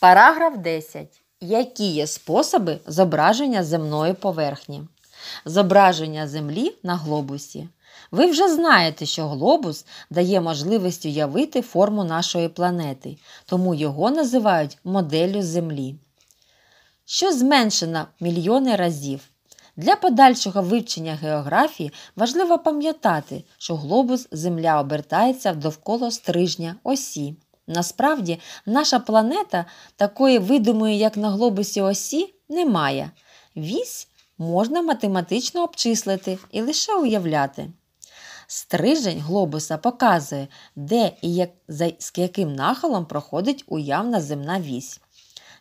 Параграф 10. Які є способи зображення земної поверхні? Зображення землі на глобусі. Ви вже знаєте, що глобус дає можливість уявити форму нашої планети, тому його називають моделлю Землі. Що зменшено мільйони разів. Для подальшого вивчення географії важливо пам'ятати, що глобус Земля обертається довкола стрижня осі. Насправді, наша планета такої видимої, як на глобусі осі, немає. Вісь можна математично обчислити і лише уявляти. Стрижень глобуса показує, де і як, за, з яким нахилом проходить уявна земна вісь.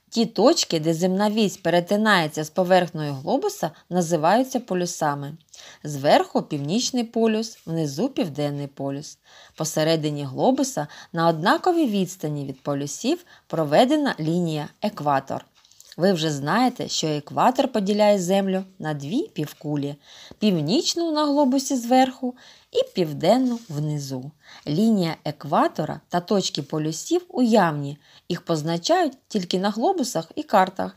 Ті точки, де земна вісь перетинається з поверхнею глобуса, називаються полюсами зверху північний полюс, внизу південний полюс. Посередині глобуса на однаковій відстані від полюсів проведена лінія екватор. Ви вже знаєте, що екватор поділяє Землю на дві півкулі: північну на глобусі зверху і південну внизу. Лінія екватора та точки полюсів уявні, їх позначають тільки на глобусах і картах.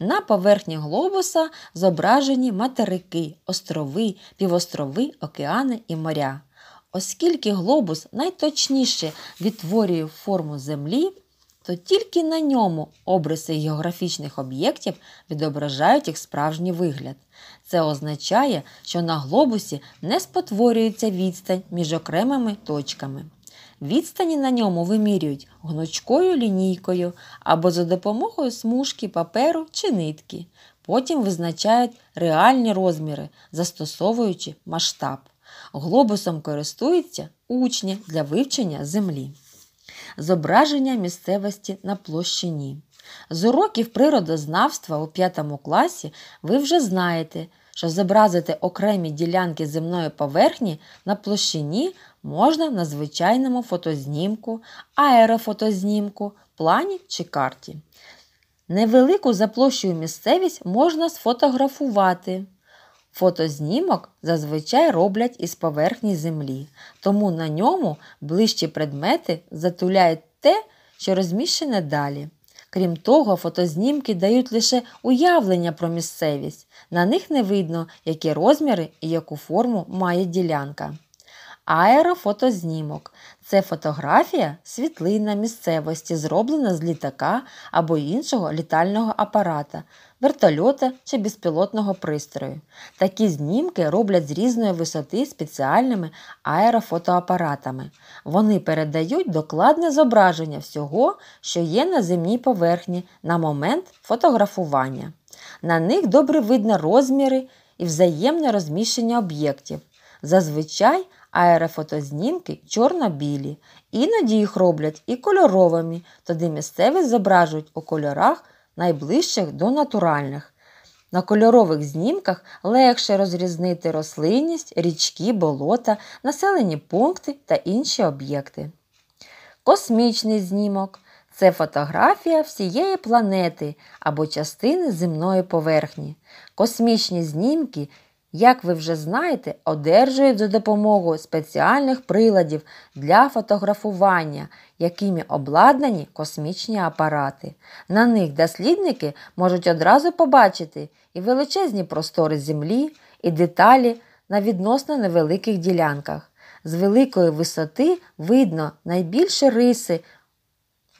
На поверхні глобуса зображені материки, острови, півострови, океани і моря. Оскільки глобус найточніше відтворює форму Землі, то тільки на ньому обриси географічних об'єктів відображають їх справжній вигляд. Це означає, що на глобусі не спотворюється відстань між окремими точками. Відстані на ньому вимірюють гнучкою лінійкою або за допомогою смужки паперу чи нитки. Потім визначають реальні розміри, застосовуючи масштаб. Глобусом користуються учні для вивчення землі. Зображення місцевості на площині. З уроків природознавства у 5 класі ви вже знаєте що зобразити окремі ділянки земної поверхні на площині можна на звичайному фотознімку, аерофотознімку, плані чи карті. Невелику за площею місцевість можна сфотографувати. Фотознімок зазвичай роблять із поверхні землі, тому на ньому ближчі предмети затуляють те, що розміщене далі. Крім того, фотознімки дають лише уявлення про місцевість. На них не видно, які розміри і яку форму має ділянка. Аерофотознімок це фотографія світлина місцевості, зроблена з літака або іншого літального апарата, вертольота чи безпілотного пристрою. Такі знімки роблять з різної висоти спеціальними аерофотоапаратами. Вони передають докладне зображення всього, що є на земній поверхні на момент фотографування. На них добре видно розміри і взаємне розміщення об'єктів. Зазвичай Аерофотознімки чорно-білі, іноді їх роблять і кольоровими, тоді місцеві зображують у кольорах найближчих до натуральних. На кольорових знімках легше розрізнити рослинність, річки, болота, населені пункти та інші об'єкти. Космічний знімок це фотографія всієї планети або частини земної поверхні. Космічні знімки як ви вже знаєте, одержують за допомогою спеціальних приладів для фотографування, якими обладнані космічні апарати. На них дослідники можуть одразу побачити і величезні простори Землі, і деталі на відносно невеликих ділянках. З великої висоти видно найбільші риси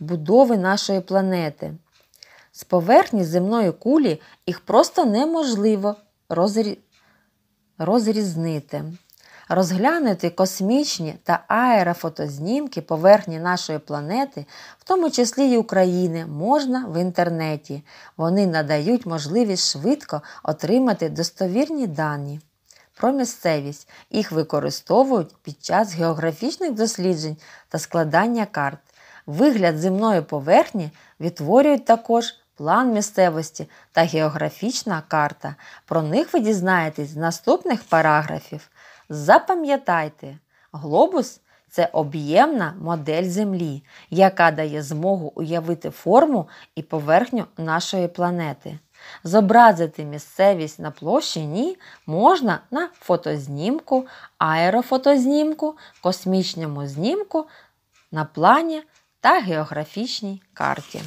будови нашої планети. З поверхні земної кулі їх просто неможливо розрізнити розрізнити. Розглянути космічні та аерофотознімки поверхні нашої планети, в тому числі й України, можна в інтернеті. Вони надають можливість швидко отримати достовірні дані. Про місцевість їх використовують під час географічних досліджень та складання карт. Вигляд земної поверхні відтворюють також план місцевості та географічна карта. Про них ви дізнаєтесь з наступних параграфів. Запам'ятайте, глобус це об'ємна модель Землі, яка дає змогу уявити форму і поверхню нашої планети. Зобразити місцевість на площині можна на фотознімку, аерофотознімку, космічному знімку, на плані та географічній карті.